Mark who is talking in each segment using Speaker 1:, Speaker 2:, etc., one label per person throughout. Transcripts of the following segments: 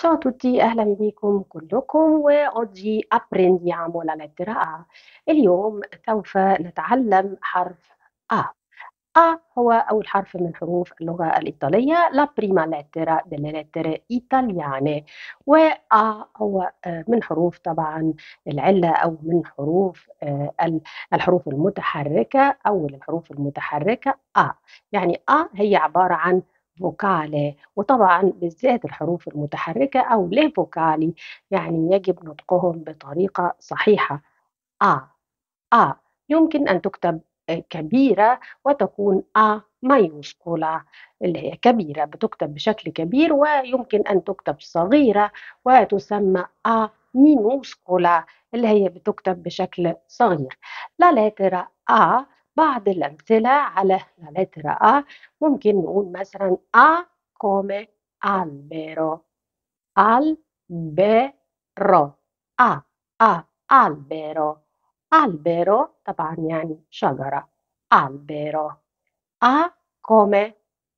Speaker 1: Ciao a tutti أهلا بكم كلكم وأودي أبرندي عمولة للقراءة اليوم سوف نتعلم حرف أ أ هو أول حرف من حروف اللغة الإيطالية لا بريما لترا دelle lettere italiane و أ هو من حروف طبعا العلة أو من حروف الحروف المتحركة أول الحروف المتحركة أ يعني أ هي عبارة عن فوكالي وطبعا بالذات الحروف المتحركة أو لي فوكالي يعني يجب نطقهم بطريقة صحيحة آ آ يمكن أن تكتب كبيرة وتكون آ مايوسكولا اللي هي كبيرة بتكتب بشكل كبير ويمكن أن تكتب صغيرة وتسمى آ مينوسكولا اللي هي بتكتب بشكل صغير لا لاترا آ بعض الأمثلة على لتر أ ممكن نقول مثلا أ كومي ألبيرو ألبيرو أ أ ألبيرو ألبيرو طبعا يعني شجرة ألبيرو أ كومي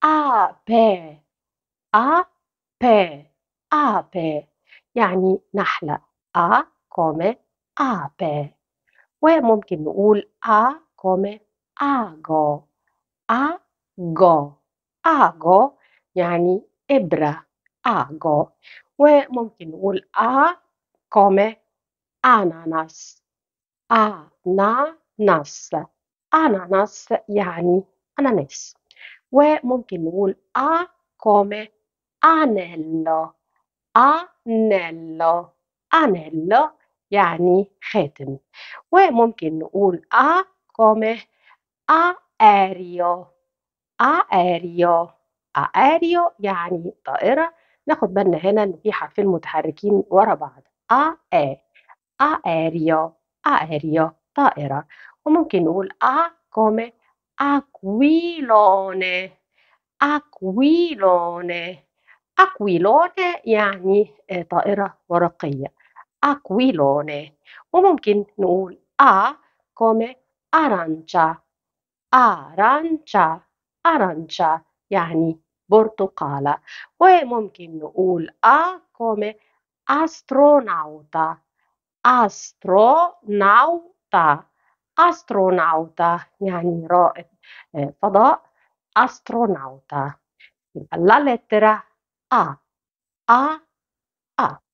Speaker 1: أ بي أ بي أ بي يعني نحلة أ كومي أ بي وممكن نقول أ كومي آغو آغو آغو يعني إبرة آغو وممكن نقول آ كومة أناناس أناناس أناناس يعني أناناس وممكن نقول آ كومة أنيلو أنيلو أنيلو يعني خاتم وممكن نقول آ كومه aereo aereo aereo يعني طائرة ناخد بالنا هنا إن في حرفين متحركين ورا بعض a a aereo aereo طائرة وممكن نقول a come aquilone aquilone aquilone يعني آه، طائرة ورقية aquilone وممكن نقول a come arancia arancia arancia أرنشة يعني برتقالة وممكن نقول a come astronauta astronauta astronauta يعني رائد فضاء astronauta la lettera A A A